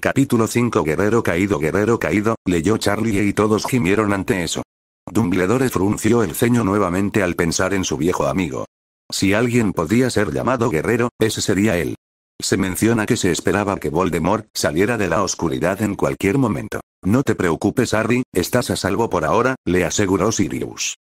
Capítulo 5 Guerrero caído Guerrero caído, leyó Charlie y todos gimieron ante eso. Dumbledore frunció el ceño nuevamente al pensar en su viejo amigo. Si alguien podía ser llamado guerrero, ese sería él. Se menciona que se esperaba que Voldemort saliera de la oscuridad en cualquier momento. No te preocupes Harry, estás a salvo por ahora, le aseguró Sirius.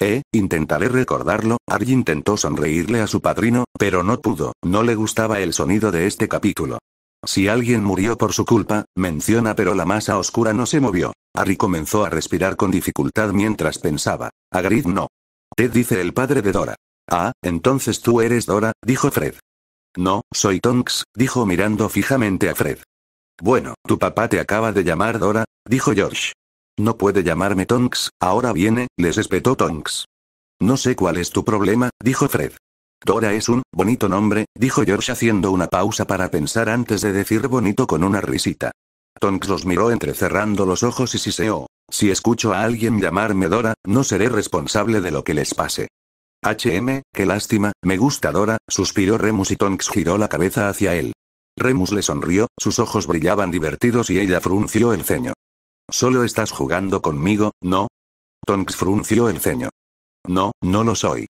Eh, intentaré recordarlo, Harry intentó sonreírle a su padrino, pero no pudo, no le gustaba el sonido de este capítulo. Si alguien murió por su culpa, menciona pero la masa oscura no se movió. Harry comenzó a respirar con dificultad mientras pensaba. Grid no. Te dice el padre de Dora. Ah, entonces tú eres Dora, dijo Fred. No, soy Tonks, dijo mirando fijamente a Fred. Bueno, tu papá te acaba de llamar Dora, dijo George. No puede llamarme Tonks, ahora viene, les espetó Tonks. No sé cuál es tu problema, dijo Fred. Dora es un bonito nombre, dijo George haciendo una pausa para pensar antes de decir bonito con una risita. Tonks los miró entrecerrando los ojos y siseó. Si escucho a alguien llamarme Dora, no seré responsable de lo que les pase. HM, qué lástima, me gusta Dora, suspiró Remus y Tonks giró la cabeza hacia él. Remus le sonrió, sus ojos brillaban divertidos y ella frunció el ceño. Solo estás jugando conmigo, ¿no? Tonks frunció el ceño. No, no lo soy.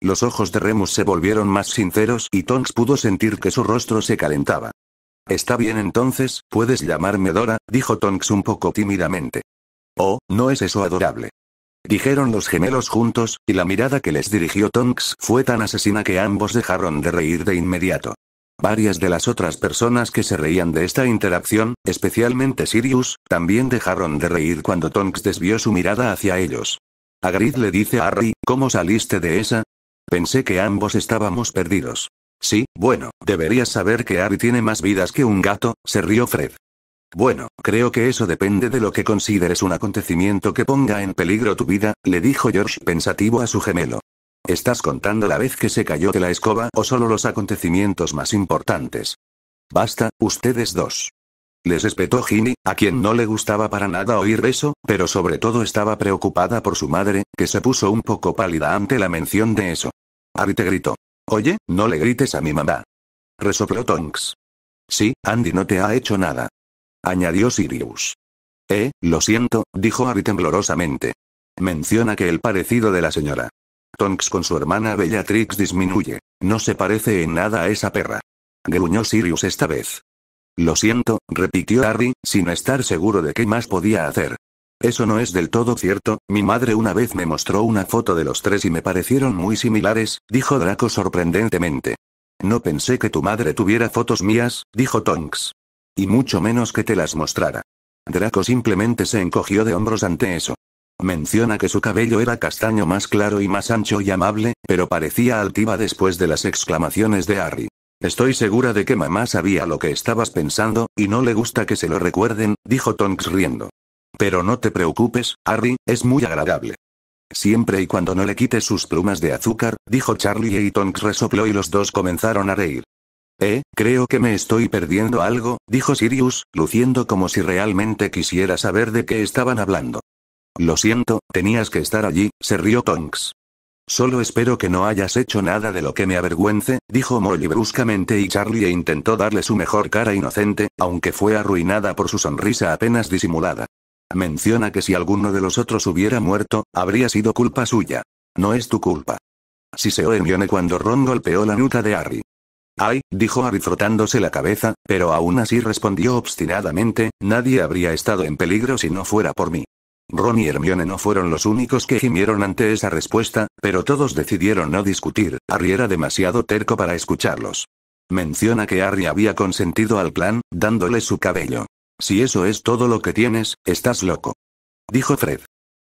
Los ojos de Remus se volvieron más sinceros y Tonks pudo sentir que su rostro se calentaba. Está bien entonces, puedes llamarme Dora, dijo Tonks un poco tímidamente. Oh, ¿no es eso adorable? dijeron los gemelos juntos, y la mirada que les dirigió Tonks fue tan asesina que ambos dejaron de reír de inmediato. Varias de las otras personas que se reían de esta interacción, especialmente Sirius, también dejaron de reír cuando Tonks desvió su mirada hacia ellos. Agrid le dice a Harry, ¿cómo saliste de esa? Pensé que ambos estábamos perdidos. Sí, bueno, deberías saber que Harry tiene más vidas que un gato, se rió Fred. Bueno, creo que eso depende de lo que consideres un acontecimiento que ponga en peligro tu vida, le dijo George pensativo a su gemelo. ¿Estás contando la vez que se cayó de la escoba o solo los acontecimientos más importantes? Basta, ustedes dos. Les respetó Ginny, a quien no le gustaba para nada oír eso, pero sobre todo estaba preocupada por su madre, que se puso un poco pálida ante la mención de eso. Ari te gritó. Oye, no le grites a mi mamá. Resopló Tonks. Sí, Andy no te ha hecho nada añadió Sirius. Eh, lo siento, dijo Harry temblorosamente. Menciona que el parecido de la señora Tonks con su hermana Bellatrix disminuye. No se parece en nada a esa perra. Gruñó Sirius esta vez. Lo siento, repitió Harry, sin estar seguro de qué más podía hacer. Eso no es del todo cierto, mi madre una vez me mostró una foto de los tres y me parecieron muy similares, dijo Draco sorprendentemente. No pensé que tu madre tuviera fotos mías, dijo Tonks. Y mucho menos que te las mostrara. Draco simplemente se encogió de hombros ante eso. Menciona que su cabello era castaño más claro y más ancho y amable, pero parecía altiva después de las exclamaciones de Harry. Estoy segura de que mamá sabía lo que estabas pensando, y no le gusta que se lo recuerden, dijo Tonks riendo. Pero no te preocupes, Harry, es muy agradable. Siempre y cuando no le quites sus plumas de azúcar, dijo Charlie y Tonks resopló y los dos comenzaron a reír. Eh, creo que me estoy perdiendo algo, dijo Sirius, luciendo como si realmente quisiera saber de qué estaban hablando. Lo siento, tenías que estar allí, se rió Tonks. Solo espero que no hayas hecho nada de lo que me avergüence, dijo Molly bruscamente y Charlie intentó darle su mejor cara inocente, aunque fue arruinada por su sonrisa apenas disimulada. Menciona que si alguno de los otros hubiera muerto, habría sido culpa suya. No es tu culpa. se Hermione cuando Ron golpeó la nuca de Harry. Ay, dijo Harry frotándose la cabeza, pero aún así respondió obstinadamente, nadie habría estado en peligro si no fuera por mí. Ron y Hermione no fueron los únicos que gimieron ante esa respuesta, pero todos decidieron no discutir, Harry era demasiado terco para escucharlos. Menciona que Harry había consentido al plan, dándole su cabello. Si eso es todo lo que tienes, estás loco. Dijo Fred.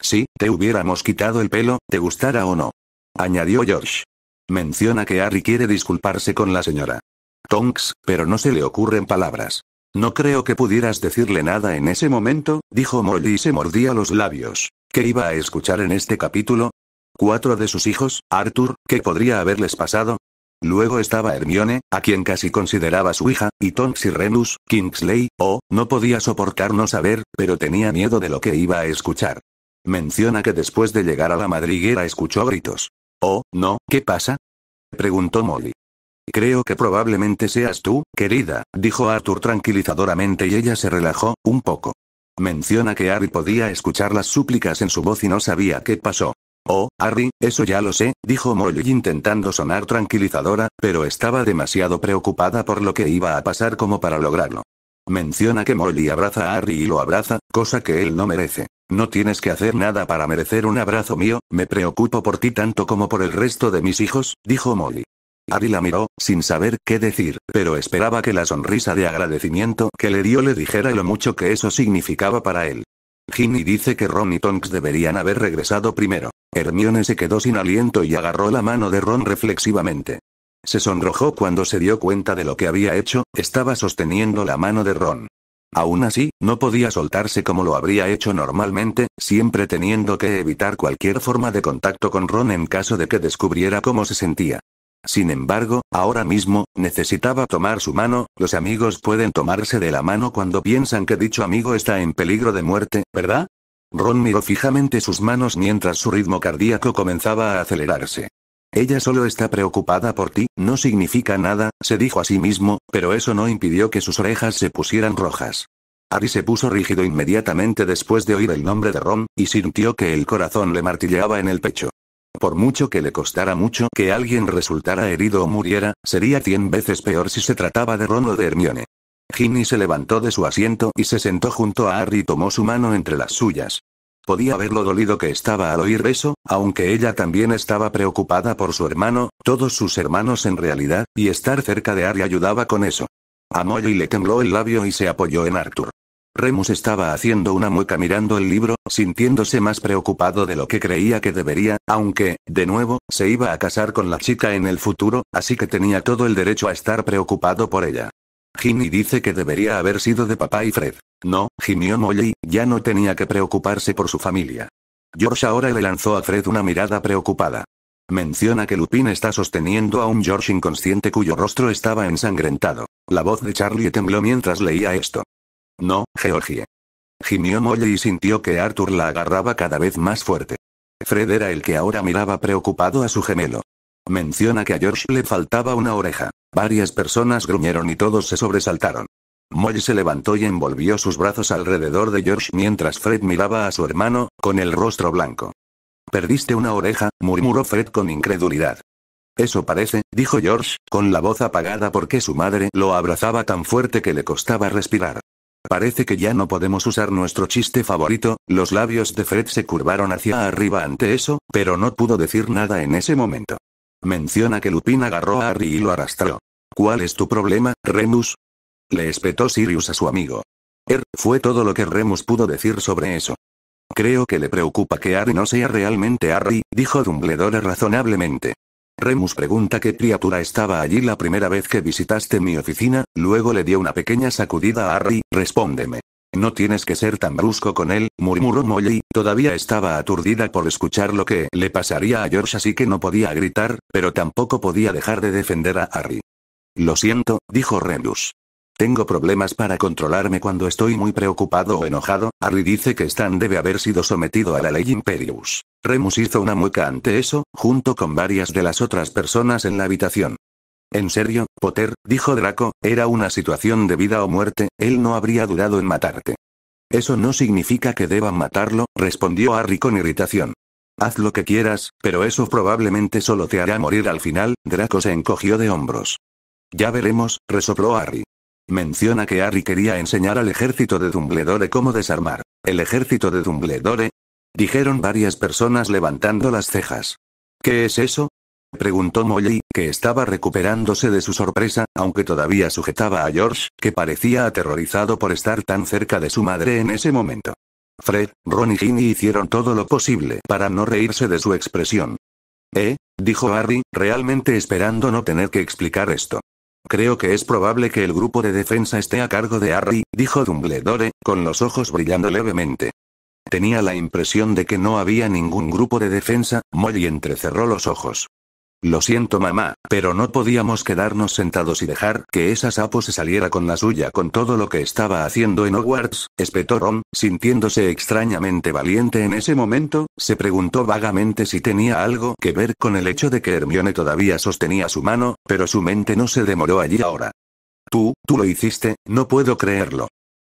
Si te hubiéramos quitado el pelo, te gustara o no. Añadió George. Menciona que Harry quiere disculparse con la señora. Tonks, pero no se le ocurren palabras. No creo que pudieras decirle nada en ese momento, dijo Molly y se mordía los labios. ¿Qué iba a escuchar en este capítulo? Cuatro de sus hijos, Arthur, ¿qué podría haberles pasado? Luego estaba Hermione, a quien casi consideraba su hija, y Tonks y Remus, Kingsley, oh, no podía soportar no saber, pero tenía miedo de lo que iba a escuchar. Menciona que después de llegar a la madriguera escuchó gritos. Oh, no, ¿qué pasa? preguntó Molly. Creo que probablemente seas tú, querida, dijo Arthur tranquilizadoramente y ella se relajó, un poco. Menciona que Harry podía escuchar las súplicas en su voz y no sabía qué pasó. Oh, Harry, eso ya lo sé, dijo Molly intentando sonar tranquilizadora, pero estaba demasiado preocupada por lo que iba a pasar como para lograrlo. Menciona que Molly abraza a Harry y lo abraza, cosa que él no merece. No tienes que hacer nada para merecer un abrazo mío, me preocupo por ti tanto como por el resto de mis hijos, dijo Molly. Harry la miró, sin saber qué decir, pero esperaba que la sonrisa de agradecimiento que le dio le dijera lo mucho que eso significaba para él. Ginny dice que Ron y Tonks deberían haber regresado primero. Hermione se quedó sin aliento y agarró la mano de Ron reflexivamente. Se sonrojó cuando se dio cuenta de lo que había hecho, estaba sosteniendo la mano de Ron. Aún así, no podía soltarse como lo habría hecho normalmente, siempre teniendo que evitar cualquier forma de contacto con Ron en caso de que descubriera cómo se sentía. Sin embargo, ahora mismo, necesitaba tomar su mano, los amigos pueden tomarse de la mano cuando piensan que dicho amigo está en peligro de muerte, ¿verdad? Ron miró fijamente sus manos mientras su ritmo cardíaco comenzaba a acelerarse. Ella solo está preocupada por ti, no significa nada, se dijo a sí mismo, pero eso no impidió que sus orejas se pusieran rojas. Harry se puso rígido inmediatamente después de oír el nombre de Ron, y sintió que el corazón le martilleaba en el pecho. Por mucho que le costara mucho que alguien resultara herido o muriera, sería cien veces peor si se trataba de Ron o de Hermione. Ginny se levantó de su asiento y se sentó junto a Harry y tomó su mano entre las suyas. Podía ver lo dolido que estaba al oír eso, aunque ella también estaba preocupada por su hermano, todos sus hermanos en realidad, y estar cerca de Ari ayudaba con eso. A Molly le tembló el labio y se apoyó en Arthur. Remus estaba haciendo una mueca mirando el libro, sintiéndose más preocupado de lo que creía que debería, aunque, de nuevo, se iba a casar con la chica en el futuro, así que tenía todo el derecho a estar preocupado por ella. Jimmy dice que debería haber sido de papá y Fred. No, gimió Molly, ya no tenía que preocuparse por su familia. George ahora le lanzó a Fred una mirada preocupada. Menciona que Lupin está sosteniendo a un George inconsciente cuyo rostro estaba ensangrentado. La voz de Charlie tembló mientras leía esto. No, Georgie. Gimió Molly y sintió que Arthur la agarraba cada vez más fuerte. Fred era el que ahora miraba preocupado a su gemelo. Menciona que a George le faltaba una oreja. Varias personas gruñeron y todos se sobresaltaron. Molly se levantó y envolvió sus brazos alrededor de George mientras Fred miraba a su hermano, con el rostro blanco. Perdiste una oreja, murmuró Fred con incredulidad. Eso parece, dijo George, con la voz apagada porque su madre lo abrazaba tan fuerte que le costaba respirar. Parece que ya no podemos usar nuestro chiste favorito, los labios de Fred se curvaron hacia arriba ante eso, pero no pudo decir nada en ese momento. Menciona que Lupin agarró a Harry y lo arrastró. ¿Cuál es tu problema, Remus? Le espetó Sirius a su amigo. Er, fue todo lo que Remus pudo decir sobre eso. Creo que le preocupa que Harry no sea realmente Harry, dijo Dumbledore razonablemente. Remus pregunta qué criatura estaba allí la primera vez que visitaste mi oficina, luego le dio una pequeña sacudida a Harry, respóndeme. No tienes que ser tan brusco con él, murmuró Molly, todavía estaba aturdida por escuchar lo que le pasaría a George así que no podía gritar, pero tampoco podía dejar de defender a Harry. Lo siento, dijo Remus. Tengo problemas para controlarme cuando estoy muy preocupado o enojado, Harry dice que Stan debe haber sido sometido a la ley Imperius. Remus hizo una mueca ante eso, junto con varias de las otras personas en la habitación. En serio, Potter, dijo Draco, era una situación de vida o muerte, él no habría dudado en matarte. Eso no significa que deban matarlo, respondió Harry con irritación. Haz lo que quieras, pero eso probablemente solo te hará morir al final, Draco se encogió de hombros. Ya veremos, resopló Harry. Menciona que Harry quería enseñar al ejército de Dumbledore cómo desarmar. ¿El ejército de Dumbledore? Dijeron varias personas levantando las cejas. ¿Qué es eso? preguntó Molly, que estaba recuperándose de su sorpresa, aunque todavía sujetaba a George, que parecía aterrorizado por estar tan cerca de su madre en ese momento. Fred, Ron y Ginny hicieron todo lo posible para no reírse de su expresión. ¿Eh? dijo Harry, realmente esperando no tener que explicar esto. Creo que es probable que el grupo de defensa esté a cargo de Harry, dijo Dumbledore, con los ojos brillando levemente. Tenía la impresión de que no había ningún grupo de defensa, Molly entrecerró los ojos. Lo siento mamá, pero no podíamos quedarnos sentados y dejar que esa sapo se saliera con la suya con todo lo que estaba haciendo en Hogwarts, espetó Ron, sintiéndose extrañamente valiente en ese momento, se preguntó vagamente si tenía algo que ver con el hecho de que Hermione todavía sostenía su mano, pero su mente no se demoró allí ahora. Tú, tú lo hiciste, no puedo creerlo.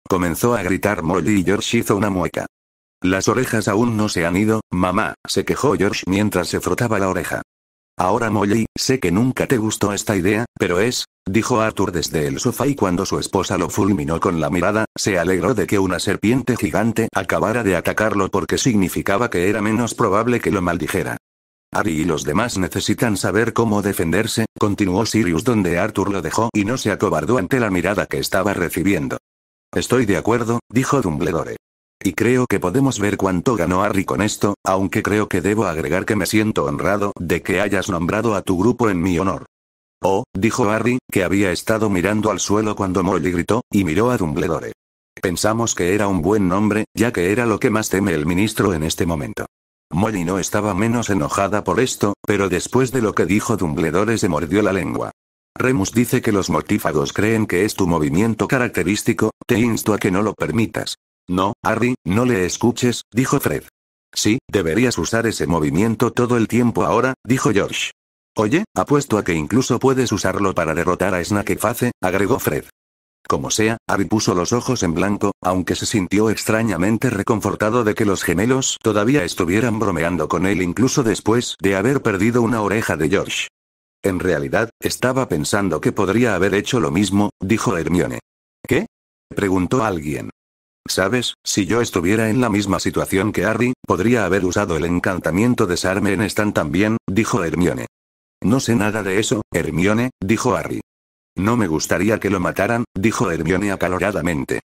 Comenzó a gritar Molly y George hizo una mueca. Las orejas aún no se han ido, mamá, se quejó George mientras se frotaba la oreja. Ahora Molly, sé que nunca te gustó esta idea, pero es, dijo Arthur desde el sofá y cuando su esposa lo fulminó con la mirada, se alegró de que una serpiente gigante acabara de atacarlo porque significaba que era menos probable que lo maldijera. Ari y los demás necesitan saber cómo defenderse, continuó Sirius donde Arthur lo dejó y no se acobardó ante la mirada que estaba recibiendo. Estoy de acuerdo, dijo Dumbledore. Y creo que podemos ver cuánto ganó Harry con esto, aunque creo que debo agregar que me siento honrado de que hayas nombrado a tu grupo en mi honor. Oh, dijo Harry, que había estado mirando al suelo cuando Molly gritó, y miró a Dumbledore. Pensamos que era un buen nombre, ya que era lo que más teme el ministro en este momento. Molly no estaba menos enojada por esto, pero después de lo que dijo Dumbledore se mordió la lengua. Remus dice que los mortífagos creen que es tu movimiento característico, te insto a que no lo permitas. No, Harry, no le escuches, dijo Fred. Sí, deberías usar ese movimiento todo el tiempo ahora, dijo George. Oye, apuesto a que incluso puedes usarlo para derrotar a Snakeface, agregó Fred. Como sea, Harry puso los ojos en blanco, aunque se sintió extrañamente reconfortado de que los gemelos todavía estuvieran bromeando con él incluso después de haber perdido una oreja de George. En realidad, estaba pensando que podría haber hecho lo mismo, dijo Hermione. ¿Qué? preguntó alguien. Sabes, si yo estuviera en la misma situación que Harry, podría haber usado el encantamiento de Sarmen en también, dijo Hermione. No sé nada de eso, Hermione, dijo Harry. No me gustaría que lo mataran, dijo Hermione acaloradamente.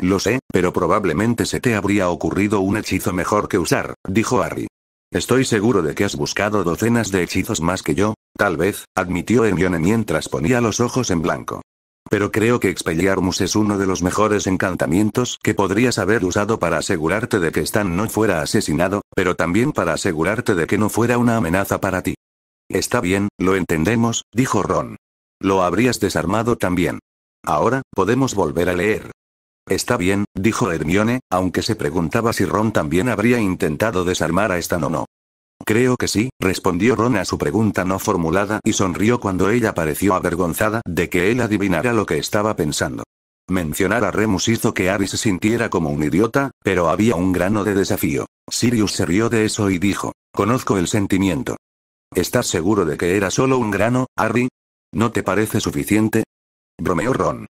Lo sé, pero probablemente se te habría ocurrido un hechizo mejor que usar, dijo Harry. Estoy seguro de que has buscado docenas de hechizos más que yo, tal vez, admitió Hermione mientras ponía los ojos en blanco. Pero creo que Expelliarmus es uno de los mejores encantamientos que podrías haber usado para asegurarte de que Stan no fuera asesinado, pero también para asegurarte de que no fuera una amenaza para ti. Está bien, lo entendemos, dijo Ron. Lo habrías desarmado también. Ahora, podemos volver a leer. Está bien, dijo Hermione, aunque se preguntaba si Ron también habría intentado desarmar a Stan o no. Creo que sí, respondió Ron a su pregunta no formulada y sonrió cuando ella pareció avergonzada de que él adivinara lo que estaba pensando. Mencionar a Remus hizo que Harry se sintiera como un idiota, pero había un grano de desafío. Sirius se rió de eso y dijo, conozco el sentimiento. ¿Estás seguro de que era solo un grano, Harry? ¿No te parece suficiente? Bromeó Ron.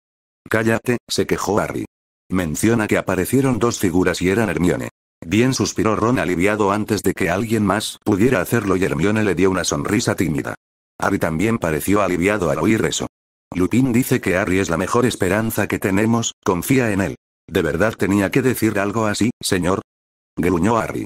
Cállate, se quejó Harry. Menciona que aparecieron dos figuras y eran Hermione. Bien suspiró Ron aliviado antes de que alguien más pudiera hacerlo y Hermione le dio una sonrisa tímida. Harry también pareció aliviado al oír eso. Lupin dice que Harry es la mejor esperanza que tenemos, confía en él. ¿De verdad tenía que decir algo así, señor? Gruñó Harry.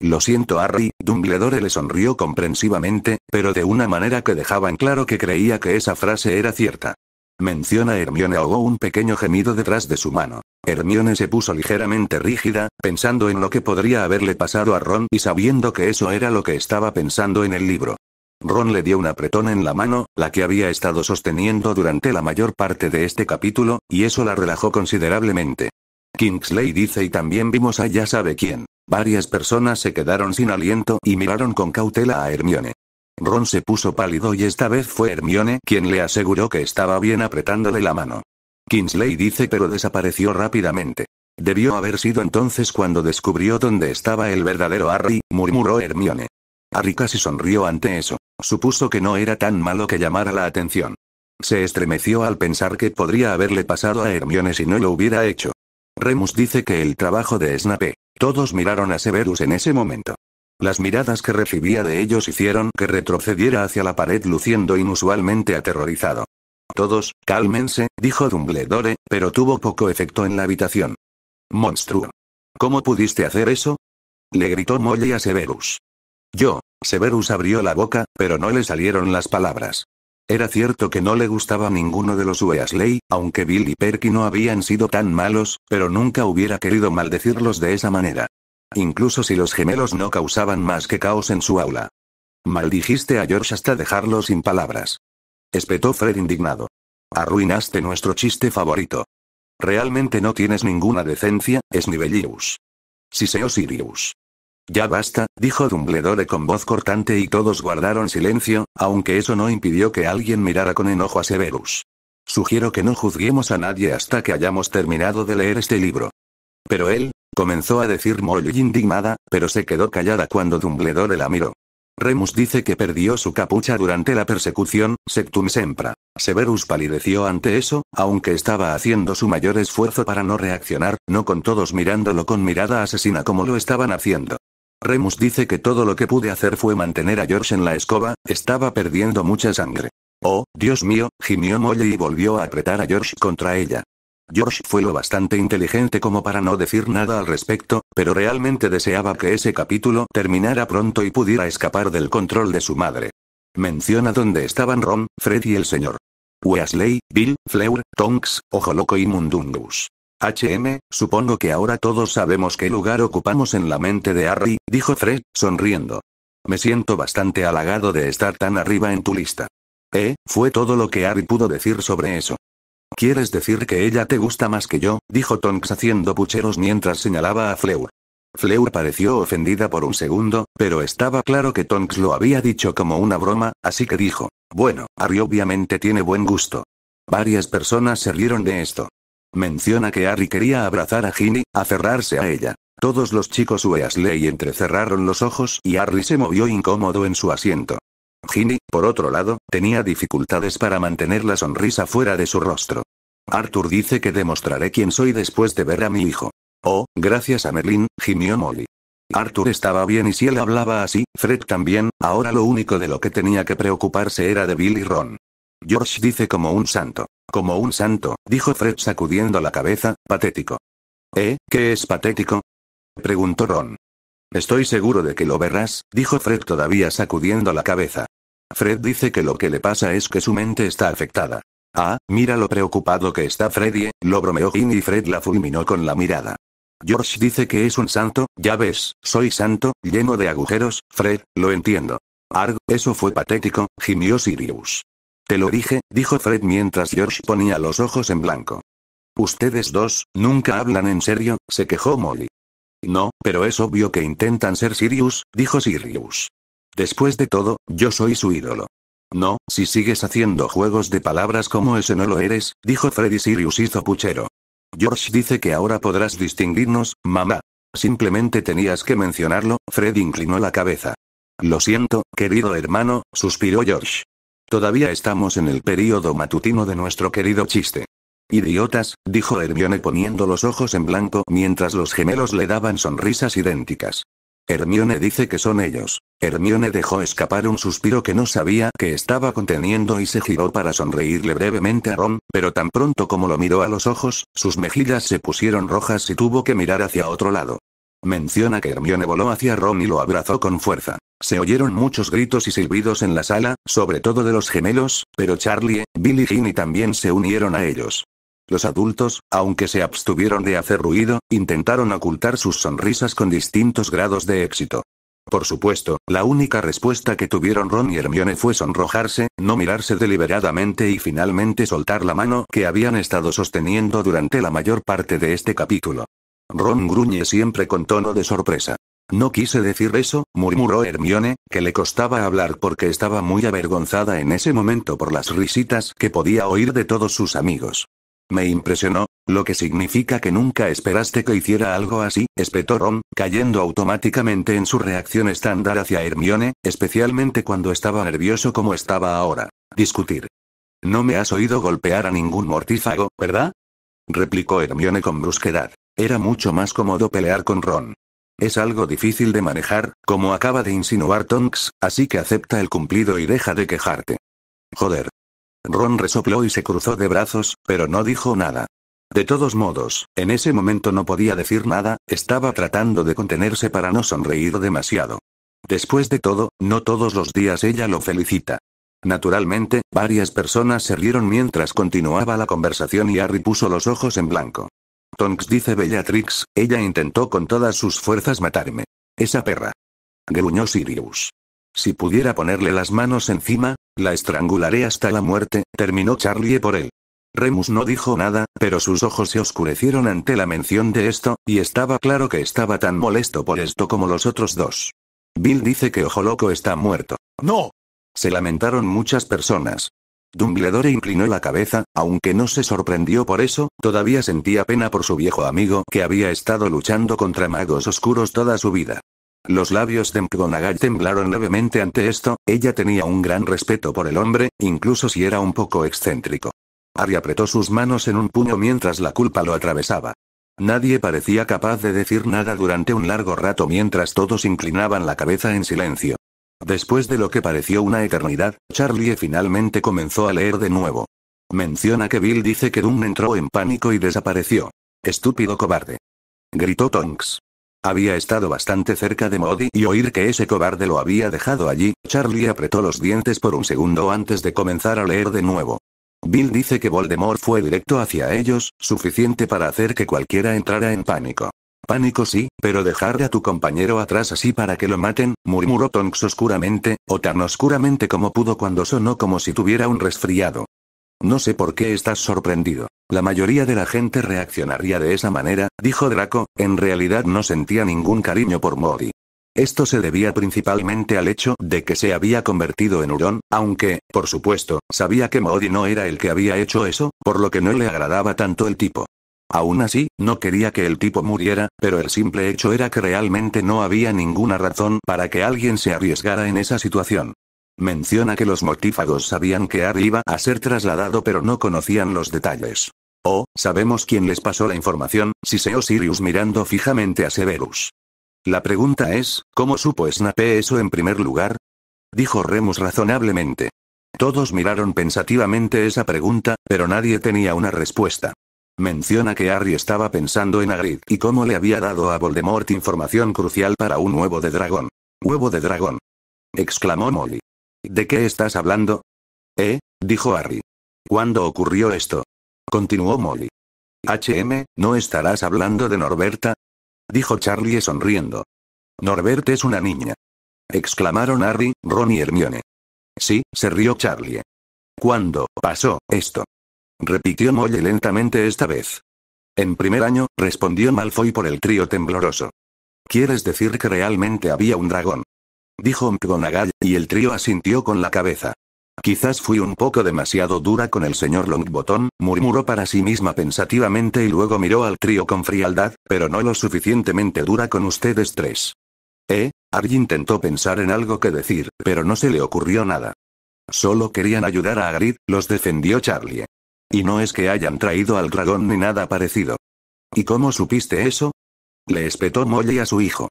Lo siento Harry, Dumbledore le sonrió comprensivamente, pero de una manera que dejaba en claro que creía que esa frase era cierta. Menciona Hermione ahogó un pequeño gemido detrás de su mano. Hermione se puso ligeramente rígida, pensando en lo que podría haberle pasado a Ron y sabiendo que eso era lo que estaba pensando en el libro. Ron le dio un apretón en la mano, la que había estado sosteniendo durante la mayor parte de este capítulo, y eso la relajó considerablemente. Kingsley dice y también vimos a ya sabe quién. Varias personas se quedaron sin aliento y miraron con cautela a Hermione. Ron se puso pálido y esta vez fue Hermione quien le aseguró que estaba bien apretándole la mano. Kingsley dice pero desapareció rápidamente. Debió haber sido entonces cuando descubrió dónde estaba el verdadero Harry, murmuró Hermione. Harry casi sonrió ante eso. Supuso que no era tan malo que llamara la atención. Se estremeció al pensar que podría haberle pasado a Hermione si no lo hubiera hecho. Remus dice que el trabajo de Snape. Todos miraron a Severus en ese momento. Las miradas que recibía de ellos hicieron que retrocediera hacia la pared luciendo inusualmente aterrorizado. Todos, cálmense, dijo Dumbledore, pero tuvo poco efecto en la habitación. Monstruo. ¿Cómo pudiste hacer eso? Le gritó Molly a Severus. Yo, Severus abrió la boca, pero no le salieron las palabras. Era cierto que no le gustaba ninguno de los Weasley, aunque Bill y Perky no habían sido tan malos, pero nunca hubiera querido maldecirlos de esa manera incluso si los gemelos no causaban más que caos en su aula. Maldijiste a George hasta dejarlo sin palabras. Espetó Fred indignado. Arruinaste nuestro chiste favorito. Realmente no tienes ninguna decencia, se Siseo Sirius. Ya basta, dijo Dumbledore con voz cortante y todos guardaron silencio, aunque eso no impidió que alguien mirara con enojo a Severus. Sugiero que no juzguemos a nadie hasta que hayamos terminado de leer este libro. Pero él, comenzó a decir Molly indignada, pero se quedó callada cuando Dumbledore la miró. Remus dice que perdió su capucha durante la persecución, Septum Sempra. Severus palideció ante eso, aunque estaba haciendo su mayor esfuerzo para no reaccionar, no con todos mirándolo con mirada asesina como lo estaban haciendo. Remus dice que todo lo que pude hacer fue mantener a George en la escoba, estaba perdiendo mucha sangre. Oh, Dios mío, gimió Molly y volvió a apretar a George contra ella. George fue lo bastante inteligente como para no decir nada al respecto, pero realmente deseaba que ese capítulo terminara pronto y pudiera escapar del control de su madre. Menciona dónde estaban Ron, Fred y el señor. Weasley, Bill, Fleur, Tonks, Ojo Loco y Mundungus. HM, supongo que ahora todos sabemos qué lugar ocupamos en la mente de Harry, dijo Fred, sonriendo. Me siento bastante halagado de estar tan arriba en tu lista. Eh, fue todo lo que Harry pudo decir sobre eso. ¿Quieres decir que ella te gusta más que yo? dijo Tonks haciendo pucheros mientras señalaba a Fleur. Fleur pareció ofendida por un segundo, pero estaba claro que Tonks lo había dicho como una broma, así que dijo, bueno, Harry obviamente tiene buen gusto. Varias personas se rieron de esto. Menciona que Harry quería abrazar a Ginny, aferrarse a ella. Todos los chicos Weasley entrecerraron los ojos y Harry se movió incómodo en su asiento. Ginny, por otro lado, tenía dificultades para mantener la sonrisa fuera de su rostro. Arthur dice que demostraré quién soy después de ver a mi hijo. Oh, gracias a Merlin, gimió Molly. Arthur estaba bien y si él hablaba así, Fred también, ahora lo único de lo que tenía que preocuparse era de Bill y Ron. George dice como un santo. Como un santo, dijo Fred sacudiendo la cabeza, patético. ¿Eh? ¿Qué es patético? preguntó Ron. Estoy seguro de que lo verás, dijo Fred todavía sacudiendo la cabeza. Fred dice que lo que le pasa es que su mente está afectada. Ah, mira lo preocupado que está Freddy, eh, lo bromeó Ginny y Fred la fulminó con la mirada. George dice que es un santo, ya ves, soy santo, lleno de agujeros, Fred, lo entiendo. Arg, eso fue patético, gimió Sirius. Te lo dije, dijo Fred mientras George ponía los ojos en blanco. Ustedes dos, nunca hablan en serio, se quejó Molly. No, pero es obvio que intentan ser Sirius, dijo Sirius. Después de todo, yo soy su ídolo. No, si sigues haciendo juegos de palabras como ese no lo eres, dijo Freddy Sirius hizo puchero. George dice que ahora podrás distinguirnos, mamá. Simplemente tenías que mencionarlo, Freddy inclinó la cabeza. Lo siento, querido hermano, suspiró George. Todavía estamos en el período matutino de nuestro querido chiste. Idiotas, dijo Hermione poniendo los ojos en blanco mientras los gemelos le daban sonrisas idénticas. Hermione dice que son ellos. Hermione dejó escapar un suspiro que no sabía que estaba conteniendo y se giró para sonreírle brevemente a Ron, pero tan pronto como lo miró a los ojos, sus mejillas se pusieron rojas y tuvo que mirar hacia otro lado. Menciona que Hermione voló hacia Ron y lo abrazó con fuerza. Se oyeron muchos gritos y silbidos en la sala, sobre todo de los gemelos, pero Charlie, Billy y Ginny también se unieron a ellos. Los adultos, aunque se abstuvieron de hacer ruido, intentaron ocultar sus sonrisas con distintos grados de éxito. Por supuesto, la única respuesta que tuvieron Ron y Hermione fue sonrojarse, no mirarse deliberadamente y finalmente soltar la mano que habían estado sosteniendo durante la mayor parte de este capítulo. Ron gruñe siempre con tono de sorpresa. No quise decir eso, murmuró Hermione, que le costaba hablar porque estaba muy avergonzada en ese momento por las risitas que podía oír de todos sus amigos. Me impresionó, lo que significa que nunca esperaste que hiciera algo así, espetó Ron, cayendo automáticamente en su reacción estándar hacia Hermione, especialmente cuando estaba nervioso como estaba ahora. Discutir. No me has oído golpear a ningún mortífago, ¿verdad? replicó Hermione con brusquedad. Era mucho más cómodo pelear con Ron. Es algo difícil de manejar, como acaba de insinuar Tonks, así que acepta el cumplido y deja de quejarte. Joder, Ron resopló y se cruzó de brazos, pero no dijo nada. De todos modos, en ese momento no podía decir nada, estaba tratando de contenerse para no sonreír demasiado. Después de todo, no todos los días ella lo felicita. Naturalmente, varias personas se rieron mientras continuaba la conversación y Harry puso los ojos en blanco. Tonks dice Bellatrix, ella intentó con todas sus fuerzas matarme. Esa perra. Gruñó Sirius. Si pudiera ponerle las manos encima, la estrangularé hasta la muerte, terminó Charlie por él. Remus no dijo nada, pero sus ojos se oscurecieron ante la mención de esto, y estaba claro que estaba tan molesto por esto como los otros dos. Bill dice que Ojo Loco está muerto. ¡No! Se lamentaron muchas personas. Dumbledore inclinó la cabeza, aunque no se sorprendió por eso, todavía sentía pena por su viejo amigo que había estado luchando contra magos oscuros toda su vida. Los labios de McGonagall temblaron levemente ante esto, ella tenía un gran respeto por el hombre, incluso si era un poco excéntrico. Ari apretó sus manos en un puño mientras la culpa lo atravesaba. Nadie parecía capaz de decir nada durante un largo rato mientras todos inclinaban la cabeza en silencio. Después de lo que pareció una eternidad, Charlie finalmente comenzó a leer de nuevo. Menciona que Bill dice que Doom entró en pánico y desapareció. Estúpido cobarde. Gritó Tonks. Había estado bastante cerca de Modi y oír que ese cobarde lo había dejado allí, Charlie apretó los dientes por un segundo antes de comenzar a leer de nuevo. Bill dice que Voldemort fue directo hacia ellos, suficiente para hacer que cualquiera entrara en pánico. Pánico sí, pero dejar a tu compañero atrás así para que lo maten, murmuró Tonks oscuramente, o tan oscuramente como pudo cuando sonó como si tuviera un resfriado. No sé por qué estás sorprendido. La mayoría de la gente reaccionaría de esa manera, dijo Draco, en realidad no sentía ningún cariño por Modi. Esto se debía principalmente al hecho de que se había convertido en hurón, aunque, por supuesto, sabía que Modi no era el que había hecho eso, por lo que no le agradaba tanto el tipo. Aún así, no quería que el tipo muriera, pero el simple hecho era que realmente no había ninguna razón para que alguien se arriesgara en esa situación. Menciona que los mortífagos sabían que Harry iba a ser trasladado pero no conocían los detalles. Oh, sabemos quién les pasó la información, Siseo Sirius mirando fijamente a Severus. La pregunta es, ¿cómo supo Snape eso en primer lugar? Dijo Remus razonablemente. Todos miraron pensativamente esa pregunta, pero nadie tenía una respuesta. Menciona que Harry estaba pensando en Agrid y cómo le había dado a Voldemort información crucial para un huevo de dragón. Huevo de dragón. Exclamó Molly. ¿De qué estás hablando? ¿Eh? dijo Harry. ¿Cuándo ocurrió esto? continuó Molly. HM, ¿no estarás hablando de Norberta? dijo Charlie sonriendo. Norberta es una niña. exclamaron Harry, Ron y Hermione. Sí, se rió Charlie. ¿Cuándo pasó esto? repitió Molly lentamente esta vez. En primer año, respondió Malfoy por el trío tembloroso. ¿Quieres decir que realmente había un dragón? dijo McGonagall, y el trío asintió con la cabeza. Quizás fui un poco demasiado dura con el señor longbotón murmuró para sí misma pensativamente y luego miró al trío con frialdad, pero no lo suficientemente dura con ustedes tres. Eh, Argy intentó pensar en algo que decir, pero no se le ocurrió nada. Solo querían ayudar a Agrid, los defendió Charlie. Y no es que hayan traído al dragón ni nada parecido. ¿Y cómo supiste eso? Le espetó Molly a su hijo.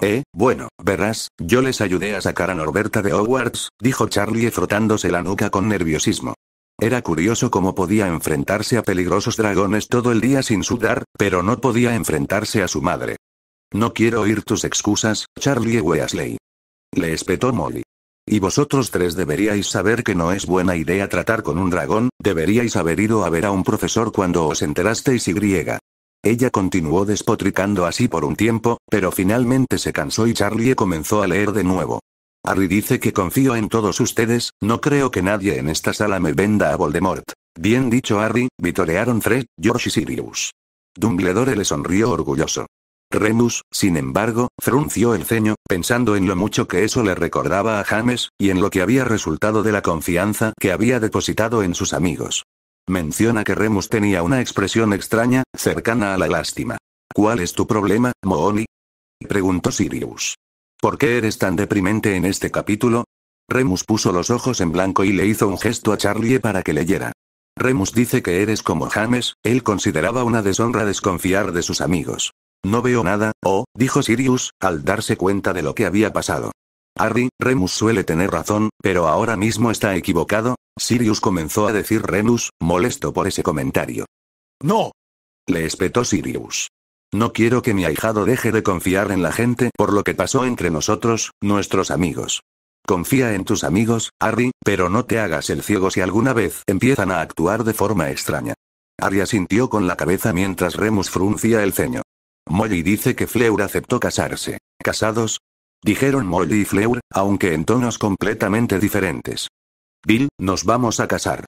Eh, bueno, verás, yo les ayudé a sacar a Norberta de Hogwarts, dijo Charlie frotándose la nuca con nerviosismo. Era curioso cómo podía enfrentarse a peligrosos dragones todo el día sin sudar, pero no podía enfrentarse a su madre. No quiero oír tus excusas, Charlie Weasley. Le espetó Molly. Y vosotros tres deberíais saber que no es buena idea tratar con un dragón, deberíais haber ido a ver a un profesor cuando os enterasteis y griega. Ella continuó despotricando así por un tiempo, pero finalmente se cansó y Charlie comenzó a leer de nuevo. Harry dice que confío en todos ustedes, no creo que nadie en esta sala me venda a Voldemort. Bien dicho Harry, vitorearon Fred, George y Sirius. Dumbledore le sonrió orgulloso. Remus, sin embargo, frunció el ceño, pensando en lo mucho que eso le recordaba a James, y en lo que había resultado de la confianza que había depositado en sus amigos. Menciona que Remus tenía una expresión extraña, cercana a la lástima. ¿Cuál es tu problema, Moony? Preguntó Sirius. ¿Por qué eres tan deprimente en este capítulo? Remus puso los ojos en blanco y le hizo un gesto a Charlie para que leyera. Remus dice que eres como James, él consideraba una deshonra desconfiar de sus amigos. No veo nada, oh, dijo Sirius, al darse cuenta de lo que había pasado. Harry, Remus suele tener razón, pero ahora mismo está equivocado, Sirius comenzó a decir Remus, molesto por ese comentario. ¡No! Le espetó Sirius. No quiero que mi ahijado deje de confiar en la gente por lo que pasó entre nosotros, nuestros amigos. Confía en tus amigos, Harry, pero no te hagas el ciego si alguna vez empiezan a actuar de forma extraña. Arya sintió con la cabeza mientras Remus fruncía el ceño. Molly dice que Fleur aceptó casarse. ¿Casados? Dijeron Molly y Fleur, aunque en tonos completamente diferentes. Bill, nos vamos a casar.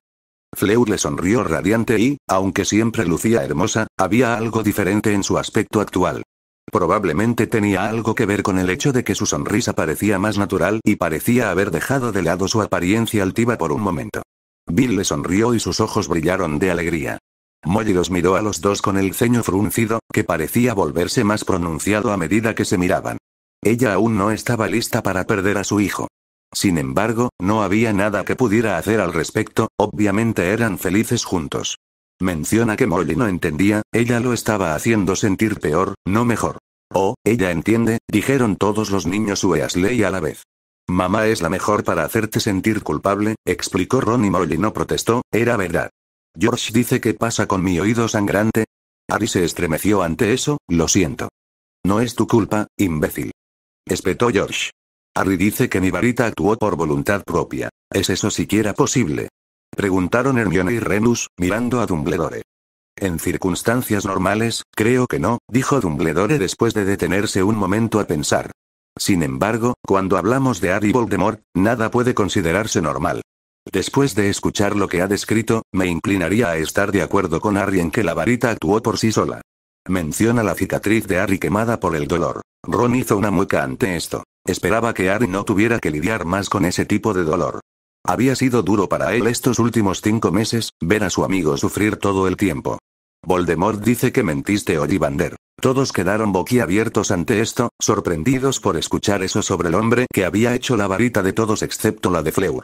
Fleur le sonrió radiante y, aunque siempre lucía hermosa, había algo diferente en su aspecto actual. Probablemente tenía algo que ver con el hecho de que su sonrisa parecía más natural y parecía haber dejado de lado su apariencia altiva por un momento. Bill le sonrió y sus ojos brillaron de alegría. Molly los miró a los dos con el ceño fruncido, que parecía volverse más pronunciado a medida que se miraban. Ella aún no estaba lista para perder a su hijo. Sin embargo, no había nada que pudiera hacer al respecto, obviamente eran felices juntos. Menciona que Molly no entendía, ella lo estaba haciendo sentir peor, no mejor. Oh, ella entiende, dijeron todos los niños Weasley a la vez. Mamá es la mejor para hacerte sentir culpable, explicó Ron y Molly no protestó, era verdad. George dice que pasa con mi oído sangrante. Ari se estremeció ante eso, lo siento. No es tu culpa, imbécil. Espetó George. Harry dice que mi varita actuó por voluntad propia. ¿Es eso siquiera posible? Preguntaron Hermione y Renus, mirando a Dumbledore. En circunstancias normales, creo que no, dijo Dumbledore después de detenerse un momento a pensar. Sin embargo, cuando hablamos de Harry Voldemort, nada puede considerarse normal. Después de escuchar lo que ha descrito, me inclinaría a estar de acuerdo con Harry en que la varita actuó por sí sola. Menciona la cicatriz de Harry quemada por el dolor. Ron hizo una mueca ante esto. Esperaba que Ari no tuviera que lidiar más con ese tipo de dolor. Había sido duro para él estos últimos cinco meses, ver a su amigo sufrir todo el tiempo. Voldemort dice que mentiste Ollivander. Todos quedaron boquiabiertos ante esto, sorprendidos por escuchar eso sobre el hombre que había hecho la varita de todos excepto la de Fleur.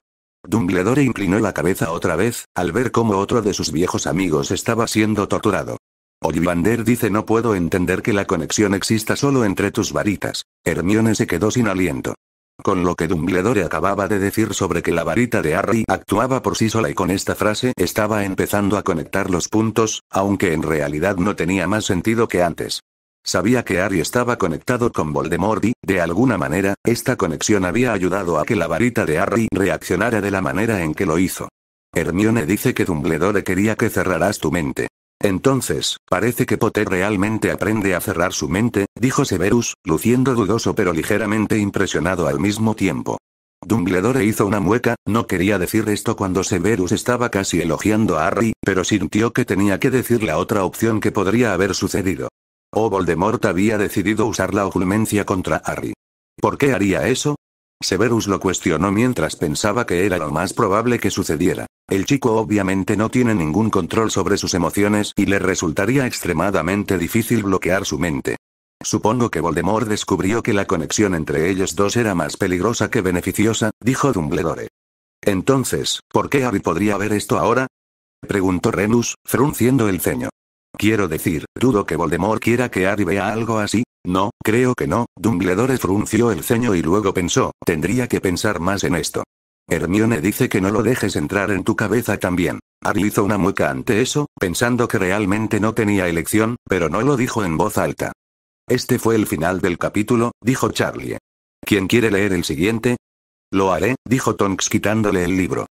Dumbledore inclinó la cabeza otra vez, al ver cómo otro de sus viejos amigos estaba siendo torturado. Ollivander dice no puedo entender que la conexión exista solo entre tus varitas. Hermione se quedó sin aliento. Con lo que Dumbledore acababa de decir sobre que la varita de Harry actuaba por sí sola y con esta frase estaba empezando a conectar los puntos, aunque en realidad no tenía más sentido que antes. Sabía que Harry estaba conectado con Voldemort y, de alguna manera, esta conexión había ayudado a que la varita de Harry reaccionara de la manera en que lo hizo. Hermione dice que Dumbledore quería que cerraras tu mente. Entonces, parece que Potter realmente aprende a cerrar su mente, dijo Severus, luciendo dudoso pero ligeramente impresionado al mismo tiempo. Dumbledore hizo una mueca, no quería decir esto cuando Severus estaba casi elogiando a Harry, pero sintió que tenía que decir la otra opción que podría haber sucedido. O oh, Voldemort había decidido usar la oculmencia contra Harry. ¿Por qué haría eso? Severus lo cuestionó mientras pensaba que era lo más probable que sucediera. El chico obviamente no tiene ningún control sobre sus emociones y le resultaría extremadamente difícil bloquear su mente. Supongo que Voldemort descubrió que la conexión entre ellos dos era más peligrosa que beneficiosa, dijo Dumbledore. Entonces, ¿por qué Harry podría ver esto ahora? preguntó Remus, frunciendo el ceño. Quiero decir, dudo que Voldemort quiera que Harry vea algo así, no, creo que no, Dumbledore frunció el ceño y luego pensó, tendría que pensar más en esto. Hermione dice que no lo dejes entrar en tu cabeza también. Harry hizo una mueca ante eso, pensando que realmente no tenía elección, pero no lo dijo en voz alta. Este fue el final del capítulo, dijo Charlie. ¿Quién quiere leer el siguiente? Lo haré, dijo Tonks quitándole el libro.